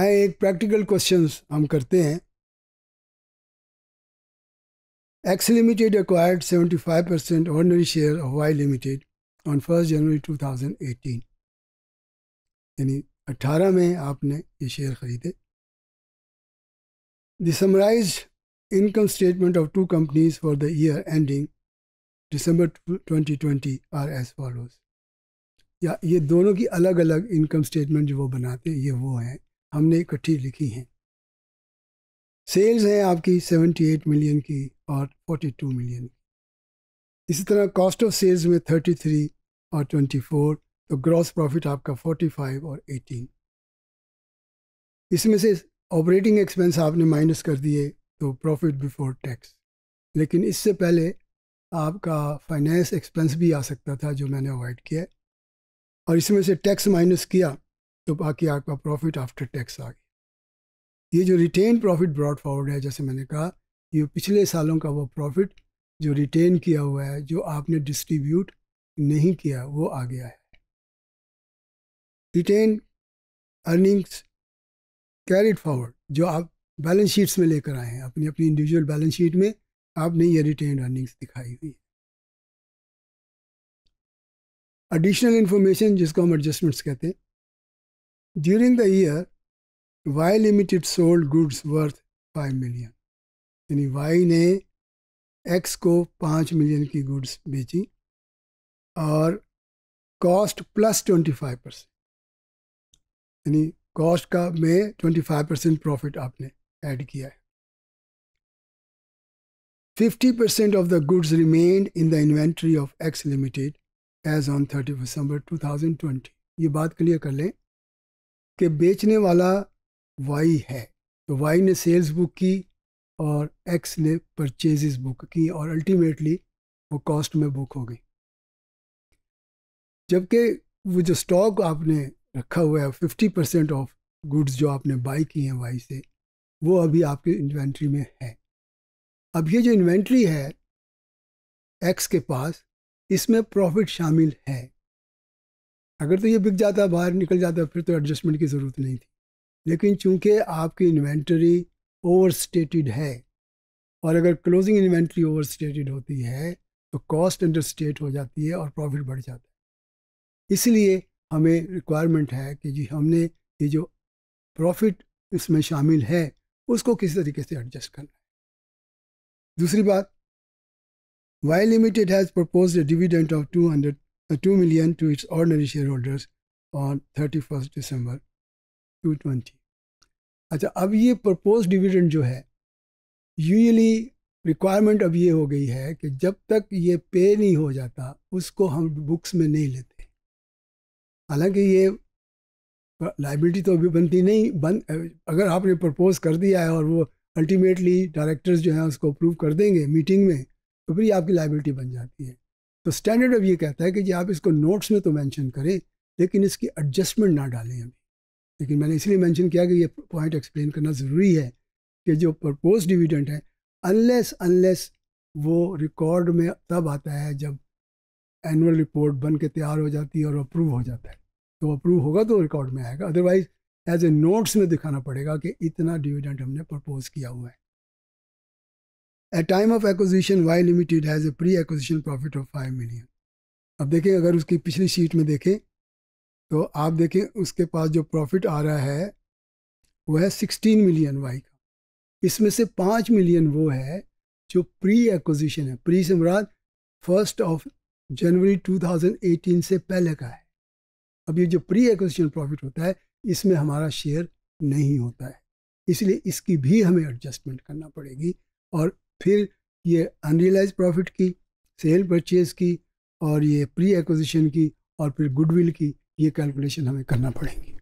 आए एक practical questions हम करते हैं X limited acquired 75% ordinary share of Y limited on first January 2018. यानी 18 में आपने ये शेयर खरीदे the summarised income statement of two companies for the year ending December 2020 are as follows या ये दोनों की अलग अलग इनकम स्टेटमेंट जो वो बनाते हैं ये वो हैं हमने इकट्ठी लिखी हैं सेल्स हैं आपकी 78 मिलियन की और 42 मिलियन की इसी तरह कॉस्ट ऑफ सेल्स में 33 और 24 तो ग्रॉस प्रॉफिट आपका 45 और 18 इसमें से ऑपरेटिंग एक्सपेंस आपने माइनस कर दिए तो प्रॉफिट बिफोर टैक्स लेकिन इससे पहले आपका फाइनेंस एक्सपेंस भी आ सकता था जो मैंने अवॉइड किया और इसमें से टैक्स माइनस किया तो बाकी आपका प्रॉफिट आफ्टर टैक्स आ गया ये जो रिटेन प्रॉफिट ब्रॉड फॉरवर्ड है जैसे मैंने कहा ये पिछले सालों का वो प्रॉफिट जो रिटेन किया हुआ है जो आपने डिस्ट्रीब्यूट नहीं किया वो आ गया है रिटेन अर्निंग्स कैरिड फॉरवर्ड जो आप बैलेंस शीट्स में लेकर आए हैं अपनी अपनी इंडिविजुअल बैलेंस शीट में आपने ये रिटेन अर्निंग्स दिखाई हुई एडिशनल इन्फॉर्मेशन जिसको हम एडजस्टमेंट्स कहते हैं During the year, Y Limited sold goods worth 5 million यानी वाई ने एक्स को 5 मिलियन की गुड्स बेची और कॉस्ट प्लस 25 परसेंट यानी कॉस्ट का में 25 परसेंट प्रॉफिट आपने ऐड किया है 50 percent of the goods remained in the inventory of X limited as on thirty December 2020 ये बात क्लियर कर लें कि बेचने वाला वाई है तो वाई ने सेल्स बुक की और एक्स ने परचेजेस बुक की और अल्टीमेटली वो कॉस्ट में बुक हो गई जबकि वो जो स्टॉक आपने रखा हुआ है फिफ्टी परसेंट ऑफ गुड्स जो आपने बाई की हैं वाई से वो अभी आपके इन्वेंट्री में है अब ये जो इन्वेंट्री है एक्स के पास इसमें प्रॉफिट शामिल है अगर तो ये बिक जाता बाहर निकल जाता फिर तो एडजस्टमेंट की ज़रूरत नहीं थी लेकिन चूंकि आपकी इन्वेंटरी ओवर स्टेटेड है और अगर क्लोजिंग इन्वेंट्री ओवर स्टेटेड होती है तो कॉस्ट अंडर स्टेट हो जाती है और प्रॉफिट बढ़ जाता है इसलिए हमें रिक्वायरमेंट है कि जी हमने ये जो प्रॉफिट इसमें शामिल है उसको किसी तरीके से एडजस्ट करना है दूसरी बात Y limited has propose a dividend of two hundred the 2 million to its ordinary shareholders on 31st December 2020. अच्छा अब ये प्रपोज dividend जो है यूजली रिक्वायरमेंट अब ये हो गई है कि जब तक ये पे नहीं हो जाता उसको हम बुक्स में नहीं लेते हालांकि ये liability तो अभी बनती नहीं बन अगर आपने प्रपोज कर दिया है और वो अल्टीमेटली डायरेक्टर्स जो हैं उसको अप्रूव कर देंगे मीटिंग में तो फिर ये आपकी liability बन जाती है तो स्टैंडर्ड अब ये कहता है कि जी आप इसको नोट्स में तो मेंशन करें लेकिन इसकी एडजस्टमेंट ना डालें अभी लेकिन मैंने इसलिए मेंशन किया कि ये पॉइंट एक्सप्लेन करना ज़रूरी है कि जो प्रपोज डिविडेंट है अनलेस अनलेस वो रिकॉर्ड में तब आता है जब एनुअल रिपोर्ट बन के तैयार हो जाती है और अप्रूव हो जाता है तो अप्रूव होगा तो रिकॉर्ड में आएगा अदरवाइज एज ए नोट्स में दिखाना पड़ेगा कि इतना डिविडेंट हमने प्रपोज किया हुआ है at time of acquisition Y limited has a pre acquisition profit of five million अब देखें अगर उसकी पिछली शीट में देखें तो आप देखें उसके पास जो प्रॉफिट आ रहा है वो है सिक्सटीन मिलियन वाई का इसमें से पाँच मिलियन वो है जो प्री एक्विजिशन है प्री से मुराद फर्स्ट ऑफ जनवरी 2018 से पहले का है अब ये जो प्री एक्विजिशन प्रॉफिट होता है इसमें हमारा शेयर नहीं होता है इसलिए इसकी भी हमें एडजस्टमेंट करना पड़ेगी और फिर ये अनरियलाइज प्रॉफिट की सेल परचेज की और ये प्री एक्विजिशन की और फिर गुडविल की ये कैलकुलेशन हमें करना पड़ेगी